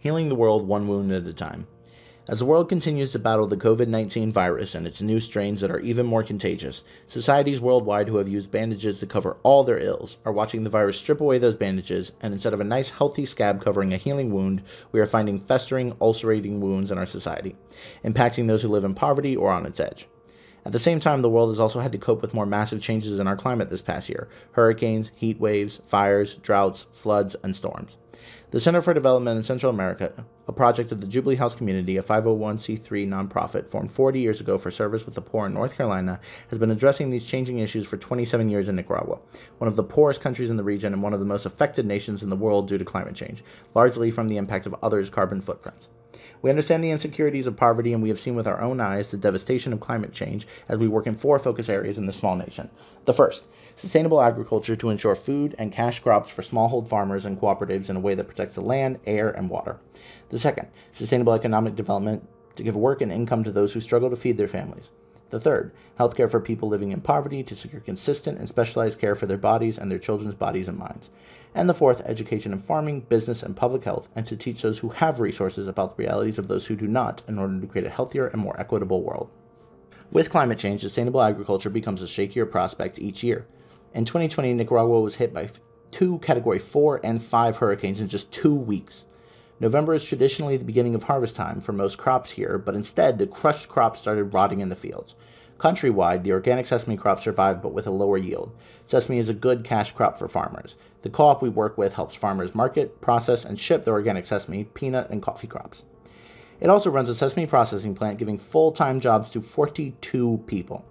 healing the world one wound at a time. As the world continues to battle the COVID 19 virus and its new strains that are even more contagious, societies worldwide who have used bandages to cover all their ills are watching the virus strip away those bandages, and instead of a nice healthy scab covering a healing wound, we are finding festering, ulcerating wounds in our society, impacting those who live in poverty or on its edge. At the same time, the world has also had to cope with more massive changes in our climate this past year hurricanes, heat waves, fires, droughts, floods, and storms. The Center for Development in Central America, a project of the Jubilee House Community, a 501c3 nonprofit formed 40 years ago for service with the poor in North Carolina, has been addressing these changing issues for 27 years in Nicaragua, one of the poorest countries in the region and one of the most affected nations in the world due to climate change, largely from the impact of others' carbon footprints. We understand the insecurities of poverty, and we have seen with our own eyes the devastation of climate change as we work in four focus areas in this small nation. The first, sustainable agriculture to ensure food and cash crops for smallhold farmers and cooperatives in a way that protects the land, air, and water. The second, sustainable economic development to give work and income to those who struggle to feed their families. The third, healthcare for people living in poverty to secure consistent and specialized care for their bodies and their children's bodies and minds. And the fourth, education in farming, business, and public health, and to teach those who have resources about the realities of those who do not in order to create a healthier and more equitable world. With climate change, sustainable agriculture becomes a shakier prospect each year. In 2020, Nicaragua was hit by two Category 4 and 5 hurricanes in just two weeks. November is traditionally the beginning of harvest time for most crops here, but instead the crushed crops started rotting in the fields. Countrywide, the organic sesame crop survived but with a lower yield. Sesame is a good cash crop for farmers. The co op we work with helps farmers market, process, and ship their organic sesame, peanut, and coffee crops. It also runs a sesame processing plant, giving full time jobs to 42 people.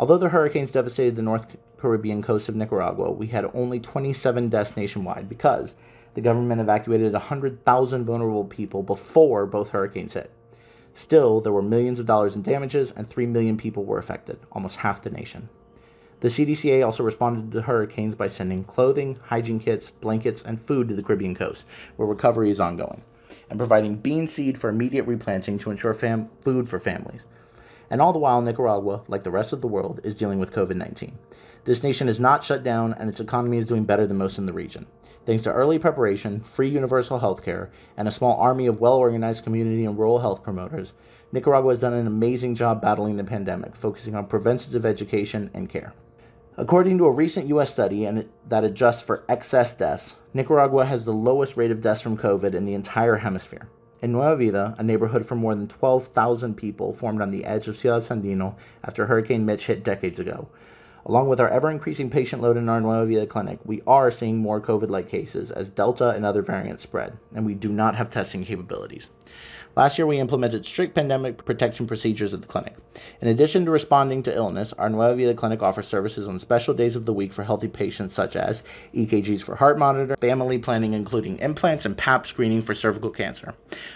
Although the hurricanes devastated the North Caribbean coast of Nicaragua, we had only 27 deaths nationwide because the government evacuated 100,000 vulnerable people before both hurricanes hit. Still, there were millions of dollars in damages, and 3 million people were affected, almost half the nation. The CDCA also responded to hurricanes by sending clothing, hygiene kits, blankets, and food to the Caribbean coast, where recovery is ongoing, and providing bean seed for immediate replanting to ensure food for families. And all the while, Nicaragua, like the rest of the world, is dealing with COVID 19. This nation is not shut down, and its economy is doing better than most in the region. Thanks to early preparation, free universal health care, and a small army of well organized community and rural health promoters, Nicaragua has done an amazing job battling the pandemic, focusing on preventative education and care. According to a recent U.S. study and that adjusts for excess deaths, Nicaragua has the lowest rate of deaths from COVID in the entire hemisphere. In Nueva Vida, a neighborhood for more than 12,000 people formed on the edge of Ciudad Sandino after Hurricane Mitch hit decades ago. Along with our ever increasing patient load in our Nueva clinic, we are seeing more COVID like cases as Delta and other variants spread, and we do not have testing capabilities. Last year, we implemented strict pandemic protection procedures at the clinic. In addition to responding to illness, our Nueva Vida clinic offers services on special days of the week for healthy patients, such as EKGs for heart monitor, family planning, including implants and PAP screening for cervical cancer,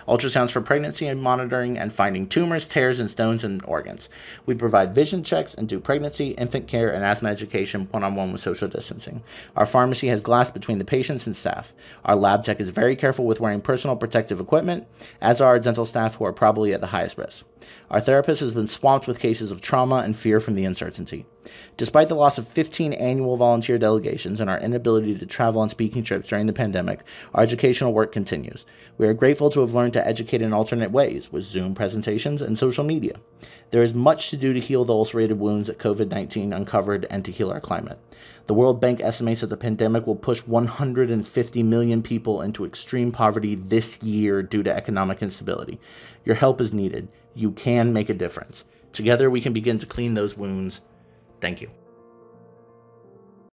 ultrasounds for pregnancy and monitoring, and finding tumors, tears, and stones in organs. We provide vision checks and do pregnancy, infant care, and and asthma education one on one with social distancing. Our pharmacy has glass between the patients and staff. Our lab tech is very careful with wearing personal protective equipment, as are our dental staff who are probably at the highest risk. Our therapist has been swamped with cases of trauma and fear from the uncertainty. Despite the loss of 15 annual volunteer delegations and our inability to travel on speaking trips during the pandemic, our educational work continues. We are grateful to have learned to educate in alternate ways with Zoom presentations and social media. There is much to do to heal the ulcerated wounds that COVID 19 uncovered and to heal our climate. The World Bank estimates that the pandemic will push 150 million people into extreme poverty this year due to economic instability. Your help is needed you can make a difference. Together, we can begin to clean those wounds. Thank you.